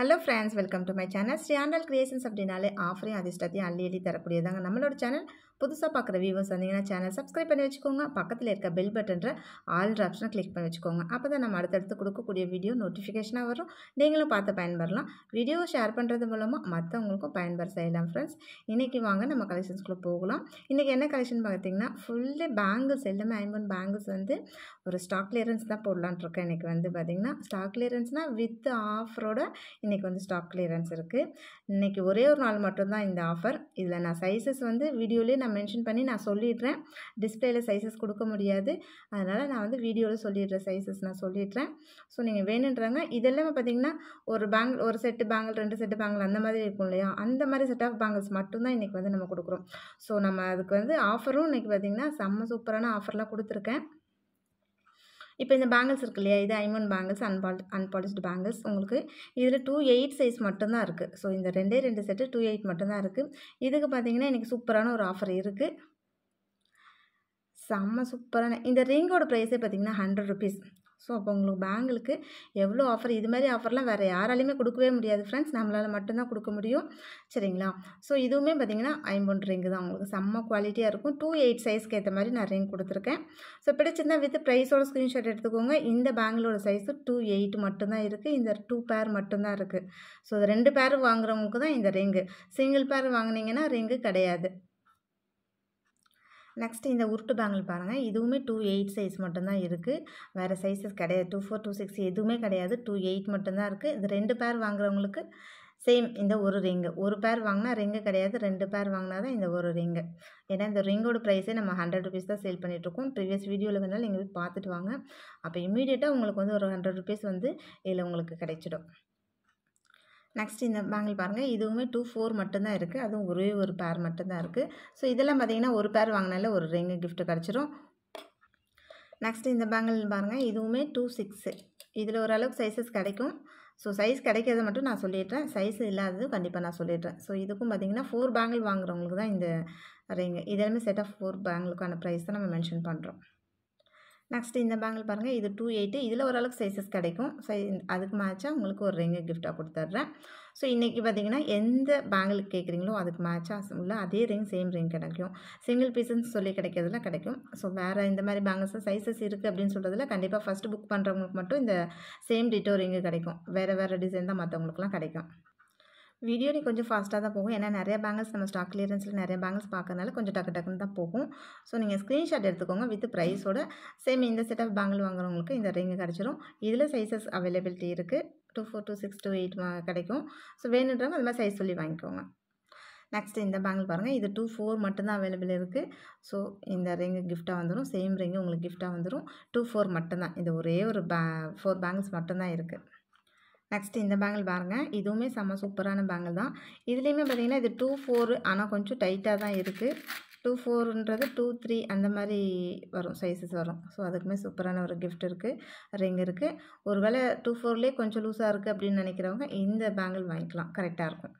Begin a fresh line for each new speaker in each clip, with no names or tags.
hello friends welcome to my channel Sri Andal creations அப்படின்னாலே ஆஃபரையும் அதிர்ஷ்டத்தையும் அள்ளி அள்ளி தரக்கூடியதாங்க நம்மளோட சேனல் புதுசாக பார்க்குற வியூவர்ஸ் வந்தீங்கன்னா சேனல் சப்ஸ்கிரைப் பண்ணி வச்சுக்கோங்க பக்கத்தில் இருக்க பெல் பட்டன்ற ஆல் ஆப்ஷனை கிளிக் பண்ணி வச்சுக்கோங்க அப்போ தான் நம்ம அடுத்தடுத்து கொடுக்கக்கூடிய வீடியோ நோட்டிஃபிகேஷனாக வரும் நீங்களும் பார்த்து பயன்பெறலாம் வீடியோவை ஷேர் பண்ணுறது மூலமாக மற்றவங்களுக்கும் பயன்பெற செய்யலாம் ஃப்ரெண்ட்ஸ் இன்றைக்கி வாங்க நம்ம கலெக்ஷன்ஸ்குள்ளே போகலாம் இன்றைக்கி என்ன கலெக்ஷன் பார்த்தீங்கன்னா ஃபுல்லு பேங்குஸ் எல்லாமே ஐம்பன் பேங்குஸ் வந்து ஒரு ஸ்டாக் கிளியரன்ஸ் தான் போடலான்ட்ருக்கேன் இன்றைக்கி வந்து பார்த்திங்கன்னா ஸ்டாக் கிளியரன்ஸ்னால் வித் ஆஃபரோட இன்றைக்கி வந்து ஸ்டாக் கிளியரன்ஸ் இருக்குது இன்றைக்கி ஒரே ஒரு நாள் மட்டும்தான் இந்த ஆஃபர் இதில் நான் சைஸஸ் வந்து வீடியோலேயே நான் நான் மென்ஷன் பண்ணி நான் சொல்லிடுறேன் டிஸ்பிளேயில் சைஸஸ் கொடுக்க முடியாது அதனால் நான் வந்து வீடியோவில் சொல்லிடுற சைஸஸ் நான் சொல்லிடுறேன் ஸோ நீங்கள் வேணுன்றாங்க இதெல்லாமே பார்த்தீங்கன்னா ஒரு பேங்கிள் ஒரு செட்டு பேங்கிள் ரெண்டு செட்டு பேங்கிள் அந்த மாதிரி இருக்கும் இல்லையா அந்த மாதிரி செட் ஆஃப் பேங்கிள்ஸ் மட்டும்தான் இன்றைக்கி வந்து நம்ம கொடுக்குறோம் ஸோ நம்ம அதுக்கு வந்து ஆஃபரும் இன்றைக்கி பார்த்திங்கன்னா செம்ம சூப்பரான ஆஃபர்லாம் கொடுத்துருக்கேன் இப்போ இந்த பேங்கிள்ஸ் இருக்கு இல்லையா இது ஐமோன் பேங்கிள்ஸ் அன்பால் அன்பாலிஷ்டு பேங்கிள்ஸ் உங்களுக்கு இதில் டூ எயிட் சைஸ் மட்டும்தான் இருக்குது ஸோ இந்த ரெண்டே ரெண்டு செட்டு டூ எயிட் மட்டும்தான் இருக்குது இதுக்கு பார்த்தீங்கன்னா இன்றைக்கி சூப்பரான ஒரு ஆஃபர் இருக்குது செம்ம சூப்பரான இந்த ரிங்கோட ப்ரைஸே பார்த்திங்கன்னா ஹண்ட்ரட் ருபீஸ் ஸோ அப்போ உங்களுக்கு பேங்கிளுக்கு எவ்வளோ ஆஃபர் இது மாதிரி ஆஃபர்லாம் வேறு யாராலையுமே கொடுக்கவே முடியாது ஃப்ரெண்ட்ஸ் நம்மளால் மட்டும்தான் கொடுக்க முடியும் சரிங்களா ஸோ இதுவுமே பார்த்திங்கன்னா ஐம்பது ரிங்கு தான் உங்களுக்கு செம்ம குவாலிட்டியாக இருக்கும் டூ எயிட் சைஸ்க்கு ஏற்ற மாதிரி நான் ரிங் கொடுத்துருக்கேன் ஸோ பிடிச்சிருந்தா வித் ப்ரைஸோட ஸ்க்ரீன்ஷாட் எடுத்துக்கோங்க இந்த பேங்கிளோட சைஸு டூ எயிட் மட்டும்தான் இருக்குது இந்த டூ பேர் மட்டும்தான் இருக்குது ஸோ ரெண்டு பேர் வாங்குறவங்களுக்கு தான் இந்த ரிங்கு சிங்கிள் பேர் வாங்கினீங்கன்னா ரிங்கு கிடையாது நெக்ஸ்ட்டு இந்த உருட்டு பேங்கிள் பாருங்கள் இதுவுமே டூ எயிட் சைஸ் மட்டும்தான் இருக்குது வேறு சைஸஸ் கிடையாது டூ ஃபோர் டூ சிக்ஸ் எதுவுமே கிடையாது டூ எயிட் மட்டும்தான் இருக்குது இது ரெண்டு பேர் வாங்குறவங்களுக்கு சேம் இந்த ஒரு ரிங்கு ஒரு பேர் வாங்கினா ரிங்கு கிடையாது ரெண்டு பேர் வாங்கினா தான் இந்த ஒரு ரிங்கு ஏன்னா இந்த ரிங்கோட ப்ரைஸே நம்ம ஹண்ட்ரட் ருபீஸ் தான் சேல் பண்ணிகிட்ருக்கோம் ப்ரீவியஸ் வீடியோவில் வேணாலும் நீங்கள் போய் பார்த்துட்டு வாங்க அப்போ இமீடியட்டாக உங்களுக்கு வந்து ஒரு ஹண்ட்ரட் ருபீஸ் வந்து இதில் உங்களுக்கு கிடைச்சிடும் நெக்ஸ்ட் இந்த பேங்கிள் பாருங்கள் இதுவுமே டூ ஃபோர் மட்டும்தான் இருக்குது அதுவும் ஒரே ஒரு பேர் மட்டும்தான் இருக்குது ஸோ இதெல்லாம் பார்த்தீங்கன்னா ஒரு பேர் வாங்கினாலே ஒரு ரிங்கு கிஃப்ட் கிடச்சிரும் நெக்ஸ்ட் இந்த பேங்கிள் பாருங்கள் இதுவுமே டூ சிக்ஸு இதில் ஓரளவுக்கு சைஸஸ் கிடைக்கும் ஸோ சைஸ் கிடைக்கிறத மட்டும் நான் சொல்லிடுறேன் சைஸ் இல்லாதது கண்டிப்பாக நான் சொல்லிடுறேன் ஸோ இதுக்கும் பார்த்தீங்கன்னா ஃபோர் பேங்கிள் வாங்குறவங்களுக்கு தான் இந்த ரிங்கு இதெல்லாமே செட் ஆஃப் ஃபோர் பேங்கிளுக்கான ப்ரைஸ் தான் நம்ம மென்ஷன் பண்ணுறோம் நெக்ஸ்ட்டு இந்த பேங்கிள் பாருங்கள் இது டூ எயிட்டு இதில் ஓரளவுக்கு சைஸஸ் கிடைக்கும் ஸோ அதுக்கு மேட்சாக உங்களுக்கு ஒரு ரிங்கு கிஃப்ட்டாக கொடுத்துட்றேன் ஸோ இன்றைக்கி பார்த்தீங்கன்னா எந்த பேங்கிள் கேட்குறீங்களோ அதுக்கு மேட்சாக உள்ள அதே ரிங் சேம் ரிங் கிடைக்கும் சிங்கிள் பீஸுன்னு சொல்லி கிடைக்கிறதுல கிடைக்கும் ஸோ வேறு இந்த மாதிரி பேங்கிள்ஸ் சைஸஸ் இருக்குது அப்படின்னு சொல்கிறதுல கண்டிப்பாக ஃபஸ்ட்டு புக் பண்ணுறவங்களுக்கு மட்டும் இந்த சேம் டிட்டோ ரிங்கு கிடைக்கும் வேறு வேறு டிசைன் தான் மற்றவங்களுக்குலாம் கிடைக்கும் வீடியோ நீ கொஞ்சம் ஃபாஸ்ட்டாக தான் போகும் ஏன்னா நிறைய பேங்கிள்ஸ் நம்ம ஸ்டாக் கிளியரன்ஸில் நிறைய பேங்கிள்ஸ் பார்க்கறதுனால கொஞ்சம் டக்கு டக்குன்னு தான் போகும் ஸோ நீங்கள் ஸ்க்ரீன்ஷாட் எடுத்துக்கோங்க வித் ப்ரைஸோட சேம் இந்த செட் ஆஃப் பேங்கிள் வாங்குறவங்களுக்கு இந்த ரிங்கு கிடச்சிரும் இதில் சைஸஸ் அவைலபிலிட்டி இருக்குது two four two six two eight கிடைக்கும் ஸோ வேணுன்றவங்க அது மாதிரி சைஸ் சொல்லி வாங்கிக்கோங்க நெக்ஸ்ட்டு இந்த பேங்கிள் பாருங்கள் இது டூ ஃபோர் மட்டும்தான் அவைலபிள் இருக்குது ஸோ இந்த ரிங்கு கிஃப்ட்டாக வந்துடும் சேம் ரிங்கு உங்களுக்கு கிஃப்ட்டாக வந்துடும் டூ ஃபோர் மட்டும்தான் இந்த ஒரே ஒரு பே ஃபோர் பேங்கிள்ஸ் மட்டும்தான் இருக்குது நெக்ஸ்ட் இந்த பேங்கிள் பாருங்கள் இதுவுமே செம்ம சூப்பரான பேங்கிள் தான் இதுலேயுமே பார்த்தீங்கன்னா இது டூ ஃபோர் ஆனால் கொஞ்சம் டைட்டாக தான் இருக்குது டூ ஃபோருன்றது டூ த்ரீ அந்த மாதிரி வரும் சைஸஸ் வரும் ஸோ அதுக்குமே சூப்பரான ஒரு கிஃப்ட் இருக்குது ரிங் இருக்குது ஒரு வேளை டூ ஃபோர்லேயே கொஞ்சம் லூஸாக இருக்குது அப்படின்னு நினைக்கிறவங்க இந்த பேங்கிள் வாங்கிக்கலாம் கரெக்டாக இருக்கும்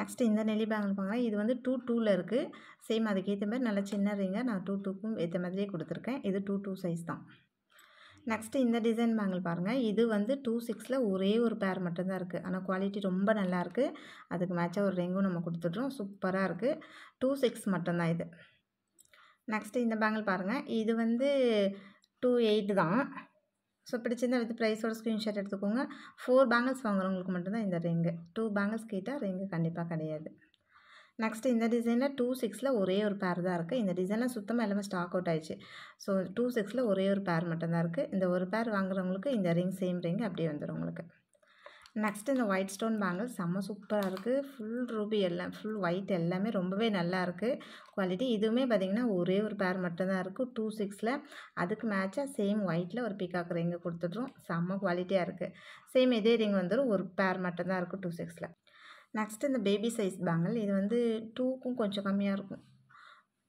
நெக்ஸ்ட் இந்த நெல்லி பேங்கிள் பாருங்கள் இது வந்து டூ டூவில் இருக்குது சேம் அதுக்கேற்ற மாதிரி நல்லா சின்ன ரிங்காக நான் டூ டூக்கும் ஏற்ற மாதிரியே கொடுத்துருக்கேன் இது டூ டூ சைஸ் தான் நெக்ஸ்ட்டு இந்த டிசைன் பேங்கிள் பாருங்கள் இது வந்து டூ சிக்ஸில் ஒரே ஒரு பேர் மட்டும்தான் இருக்குது ஆனால் குவாலிட்டி ரொம்ப நல்லாயிருக்கு அதுக்கு மேட்சாக ஒரு ரிங்கும் நம்ம கொடுத்துட்றோம் சூப்பராக இருக்குது டூ சிக்ஸ் மட்டும்தான் இது நெக்ஸ்ட்டு இந்த பேங்கிள் பாருங்கள் இது வந்து டூ எயிட் தான் ஸோ பிடிச்சிருந்தால் வித் ப்ரைஸோட ஸ்க்ரீன்ஷாட் எடுத்துக்கோங்க ஃபோர் பேங்கிள்ஸ் வாங்குறவங்களுக்கு மட்டும்தான் இந்த ரிங்கு டூ பேங்கிள்ஸ் கேட்டால் ரிங்கு கண்டிப்பாக கிடையாது நெக்ஸ்ட் இந்த டிசைனில் டூ சிக்ஸில் ஒரே ஒரு பேர் தான் இருக்குது இந்த டிசைனில் சுத்தமாக எல்லாமே ஸ்டாக் அவுட் ஆயிடுச்சு ஸோ டூ சிக்ஸில் ஒரே ஒரு பேர் மட்டும்தான் இருக்குது இந்த ஒரு பேர் வாங்குறவங்களுக்கு இந்த ரிங் சேம் ரிங் அப்படியே வந்துடும் உங்களுக்கு நெக்ஸ்ட் இந்த ஒயிட் ஸ்டோன் பேங்கிள் செம்ம சூப்பராக இருக்குது ஃபுல் ரூபி எல்லாம் ஃபுல் ஒயிட் எல்லாமே ரொம்பவே நல்லா இருக்குது குவாலிட்டி இதுவுமே பார்த்திங்கன்னா ஒரே ஒரு பேர் மட்டும்தான் இருக்குது டூ சிக்ஸில் அதுக்கு மேட்சாக சேம் ஒயிட்டில் ஒரு பிகாக் ரிங்கு கொடுத்துட்றோம் செம்ம குவாலிட்டியாக இருக்குது சேம் இதே ரிங் வந்துடும் ஒரு பேர் மட்டும்தான் இருக்கும் டூ சிக்ஸில் நெக்ஸ்ட்டு இந்த பேபி சைஸ் பேங்கிள் இது வந்து டூக்கும் கொஞ்சம் கம்மியாக இருக்கும்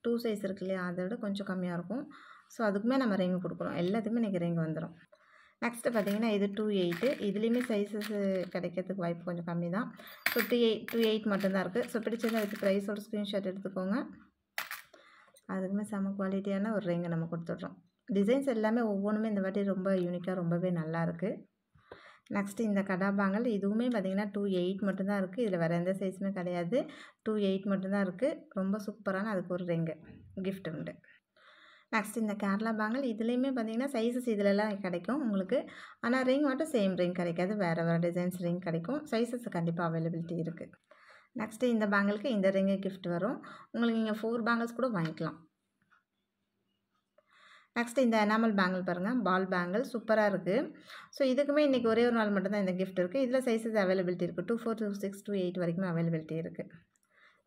டூ சைஸ் இருக்கு இல்லையா அதை விட கொஞ்சம் கம்மியாக இருக்கும் ஸோ அதுக்குமே நம்ம ரிங் கொடுக்குறோம் எல்லாத்துக்குமே இன்றைக்கி ரிங் வந்துடும் நெக்ஸ்ட்டு பார்த்தீங்கன்னா இது டூ எயிட்டு இதுலேயுமே சைஸஸ் கிடைக்கிறதுக்கு வாய்ப்பு கொஞ்சம் கம்மி தான் so two eight two eight மட்டும்தான் இருக்குது ஸோ பிடிச்சதை அதுக்கு ப்ரைஸோட ஸ்க்ரீன்ஷாட் எடுத்துக்கோங்க அதுக்குமே செம குவாலிட்டியான ஒரு ரிங்கை நம்ம கொடுத்துட்றோம் டிசைன்ஸ் எல்லாமே ஒவ்வொன்றுமே இந்த வாட்டி ரொம்ப யூனிக்காக ரொம்பவே நல்லாயிருக்கு நெக்ஸ்ட்டு இந்த கடாபாங்கல் இதுவுமே பார்த்திங்கன்னா டூ எயிட் மட்டும்தான் இருக்குது இதில் வேறு எந்த சைஸுமே கிடையாது டூ எயிட் மட்டும்தான் இருக்குது ரொம்ப சூப்பரான அதுக்கு ஒரு ரிங்கு கிஃப்ட் உண்டு நெக்ஸ்ட் இந்த கேரளா பேங்கல் இதுலேயுமே பார்த்தீங்கன்னா சைஸஸ் இதிலெலாம் கிடைக்கும் உங்களுக்கு ஆனால் ரிங் மட்டும் சேம் ரிங் கிடைக்காது வேறு வேறு டிசைன்ஸ் ரிங் கிடைக்கும் சைஸஸ் கண்டிப்பாக அவைலபிலிட்டி இருக்குது நெக்ஸ்ட்டு இந்த பேங்கிளுக்கு இந்த ரிங்கு கிஃப்ட் வரும் உங்களுக்கு நீங்கள் ஃபோர் பேங்கல்ஸ் கூட வாங்கிக்கலாம் நெக்ஸ்ட் இந்த எனாமல் பேங்கிள் பாருங்கள் பால் பேங்கிள் சூப்பராக இருக்குது ஸோ இதுக்குமே இன்றைக்கி ஒரே ஒரு நாள் மட்டும்தான் இந்த கிஃப்ட் இருக்குது இதில் சைஸஸ் அவைலபிலிட்டி இருக்குது two four two six two eight வரைக்கும் அவைலபிலிட்டி இருக்குது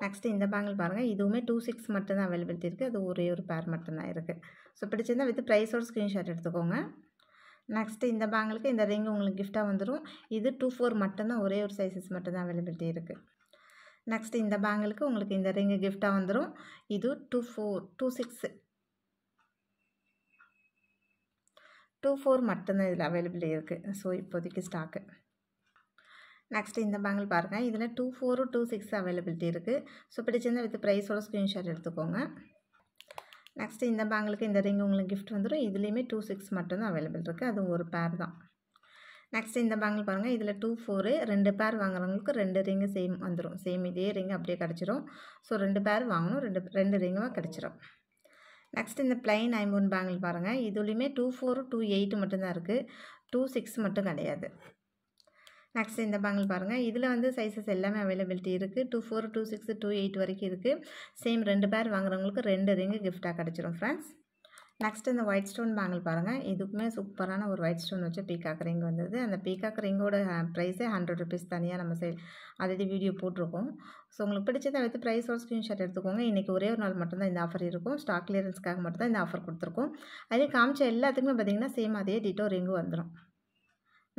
நெக்ஸ்ட் இந்த பேங்கிள் பாருங்கள் இதுவுமே டூ சிக்ஸ் மட்டும்தான் அவைலபிலிட்டி இருக்குது அது ஒரே ஒரு பேர் மட்டும்தான் இருக்குது ஸோ பிடிச்சிருந்தா வித் ப்ரைஸோட ஸ்க்ரீன்ஷாட் எடுத்துக்கோங்க நெக்ஸ்ட் இந்த பேங்கிளுக்கு இந்த ரிங் உங்களுக்கு கிஃப்ட்டாக வந்துடும் இது டூ ஃபோர் மட்டும்தான் ஒரே ஒரு சைஸஸ் மட்டும்தான் அவைலபிலிட்டி இருக்குது நெக்ஸ்ட் இந்த பேங்கிளுக்கு உங்களுக்கு இந்த ரிங்கு கிஃப்ட்டாக வந்துடும் இது two four two six two four மட்டும்தான் இதில் அவைலபிள் இருக்குது ஸோ இப்போதைக்கு ஸ்டாக்கு நெக்ஸ்ட்டு இந்த பேங்கிள் பாருங்கள் இதில் டூ ஃபோரும் டூ சிக்ஸ் அவைலபிலிட்டி இருக்குது ஸோ பிடிச்சிருந்தால் வித் ப்ரைஸோட ஸ்க்ரீன்ஷாட் எடுத்துக்கோங்க நெக்ஸ்ட்டு இந்த பேங்கிளுக்கு இந்த ரிங் உங்களுக்கு கிஃப்ட் வந்துடும் இதுலேயுமே டூ சிக்ஸ் மட்டும்தான் அவைலபிள் இருக்குது அதுவும் ஒரு பேர் தான் நெக்ஸ்ட் இந்த பேங்கிள் பாருங்கள் இதில் டூ ஃபோரு ரெண்டு பேர் வாங்குறவங்களுக்கு ரெண்டு ரிங்கு சேம் வந்துடும் சேம் இதே ரிங் அப்படியே கிடச்சிரும் ஸோ ரெண்டு பேர் வாங்கணும் ரெண்டு ரெண்டு ரிங்குவாக கிடச்சிரும் நெக்ஸ்ட் இந்த பிளைன் ஐம்பூன் பேங்கிள் பாருங்கள் இதுலேயுமே டூ ஃபோர் டூ எயிட் மட்டும்தான் இருக்குது டூ சிக்ஸ் மட்டும் கிடையாது நெக்ஸ்ட் இந்த பேங்கிள் பாருங்கள் இதில் வந்து சைஸஸ் எல்லாமே அவைலபிலிட்டி இருக்குது two four two six two eight வரைக்கும் இருக்குது சேம் ரெண்டு பேர் வாங்குறவங்களுக்கு ரெண்டு ரிங்கு கிஃப்ட்டாக கிடச்சிரும் ஃப்ரெண்ட்ஸ் நெக்ஸ்ட் இந்த ஒயிட் ஸ்டோன் பேங்கிள் பாருங்கள் இதுக்குமே சூப்பரான ஒரு ஒயிட் ஸ்டோன் வச்சு பீகாக் ரிங் வந்தது அந்த பீகாக் ரிங்கோட ப்ரைஸே ஹண்ட்ரட் ருபீஸ் தனியாக நம்ம சேல் ஆல்ரெடி வீடியோ போட்டிருக்கோம் ஸோ உங்களுக்கு பிடிச்சதை ப்ரைஸ் ப்ரைஸோட ஸ்க்ரீன்ஷாட் எடுத்துக்கோங்க இன்றைக்கி ஒரே ஒரு நாள் மட்டும்தான் இந்த ஆஃபர் இருக்கும் ஸ்டாக் கிளியரன்ஸ்க்காக மட்டும்தான் இந்த ஆஃபர் கொடுத்துருக்கோம் அதே காமிச்ச எல்லாத்துக்குமே பார்த்திங்கன்னா சேம் அதே டீட்டோ ரிங்கு வந்துடும்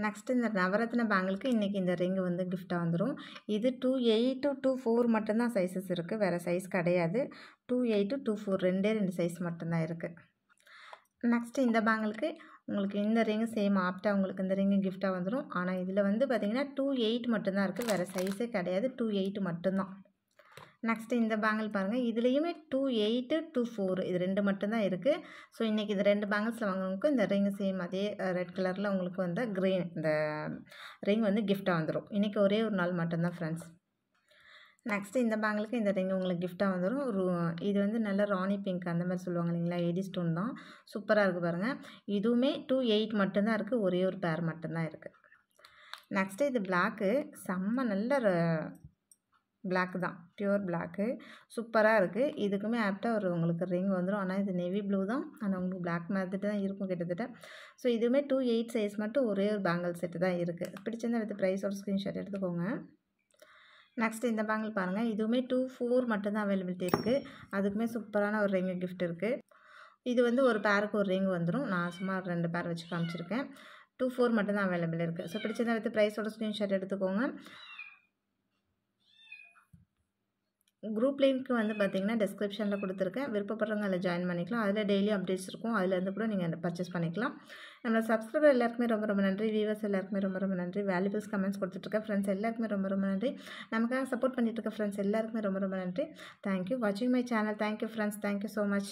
நெக்ஸ்ட் இந்த நவரத்ன பேங்கிளுக்கு இன்றைக்கி இந்த ரிங்கு வந்து கிஃப்ட்டாக வந்துடும் இது two eight to two four மட்டும்தான் சைஸஸ் இருக்குது வேறு சைஸ் கிடையாது two eight to two four ரெண்டே ரெண்டு சைஸ் மட்டும்தான் இருக்குது நெக்ஸ்ட்டு இந்த பேங்கிளுக்கு உங்களுக்கு இந்த ரிங்கு சேம் ஆப்டாக உங்களுக்கு இந்த ரிங்கு கிஃப்டாக வந்துடும் ஆனால் இதில் வந்து பார்த்திங்கன்னா டூ எயிட் மட்டும்தான் இருக்குது வேறு சைஸே கிடையாது டூ எயிட் மட்டும்தான் நெக்ஸ்ட்டு இந்த பேங்கிள் பாருங்கள் இதுலேயுமே டூ எயிட்டு டூ ஃபோர் இது ரெண்டு மட்டும்தான் இருக்குது ஸோ இன்றைக்கி இது ரெண்டு பேங்கிள்ஸில் வாங்கினவங்களுக்கு இந்த ரிங் சேம் அதே ரெட் கலரில் உங்களுக்கு வந்து க்ரீன் இந்த ரிங் வந்து கிஃப்டாக வந்துடும் இன்றைக்கி ஒரே ஒரு நாள் மட்டும்தான் ஃப்ரெண்ட்ஸ் நெக்ஸ்ட்டு இந்த பேங்கிளுக்கு இந்த ரிங் உங்களுக்கு கிஃப்ட்டாக வந்துடும் ஒரு இது வந்து நல்ல ராணி பிங்க் அந்த மாதிரி சொல்லுவாங்க இல்லைங்களா எடி ஸ்டோன் தான் சூப்பராக இருக்குது பாருங்கள் இதுவுமே டூ எயிட் மட்டும்தான் இருக்குது ஒரே ஒரு பேர் மட்டும்தான் இருக்குது நெக்ஸ்ட்டு இது பிளாக்கு செம்ம நல்ல பிளாக் தான் பியூர் பிளாக்கு சூப்பராக இருக்குது இதுக்குமே ஆப்டாக ஒரு உங்களுக்கு ரிங் வந்துடும் ஆனால் இது நெவி ப்ளூ தான் ஆனால் உங்களுக்கு பிளாக் மாதிரிட்டு தான் இருக்கும் கிட்டத்தட்ட ஸோ இதுவுமே டூ எயிட் சைஸ் மட்டும் ஒரே ஒரு பேங்கிள் செட்டு தான் இருக்குது பிடிச்சிருந்தா எடுத்து ப்ரைஸோட ஸ்க்ரீன்ஷாட் எடுத்துக்கோங்க நெக்ஸ்ட் இந்த பேங்கிள் பாருங்கள் இதுவுமே டூ ஃபோர் மட்டும்தான் அவைலபிலிட்டி இருக்குது அதுக்குமே சூப்பரான ஒரு ரிங்கு கிஃப்ட் இருக்குது இது வந்து ஒரு பேருக்கு ஒரு ரிங் வந்துடும் நான் சும்மா ரெண்டு பேர் வச்சு காமிச்சிருக்கேன் டூ ஃபோர் மட்டும்தான் அவைலபிள் இருக்குது ஸோ பிடிச்சதை வந்து ப்ரைஸோட ஸ்க்ரீன்ஷாட் எடுத்துக்கோங்க குரூப் லிங்க் வந்து பார்த்திங்கன்னா டிஸ்கிரிப்ஷனில் கொடுத்துருக்கேன் விருப்பப்படுறவங்க அதில் ஜாயின் பண்ணிக்கலாம் அதில் டெய்லி அப்டேட்ஸ் இருக்கும் அதுலேருந்து கூட நீங்கள் பர்ச்சேஸ் பண்ணிக்கலாம் நம்ம சப்ஸ்கிரைபர் எல்லாருக்குமே ரொம்ப ரொம்ப நன்றி வியூவர்ஸ் எல்லாருக்குமே ரொம்ப ரொம்ப நன்றி வேல்யூபிள்ஸ் கமெண்ட்ஸ் கொடுத்துட்ருக்கேன் ஃப்ரெண்ட்ஸ் எல்லாருக்குமே ரொம்ப ரொம்ப நன்றி நமக்காக சப்போர்ட் பண்ணிகிட்டு இருக்க ஃப்ரெண்ட்ஸ் எல்லாருக்குமே ரொம்ப ரொம்ப நன்றி தேங்க்யூ வாட்சிங் my channel thank you friends thank you so much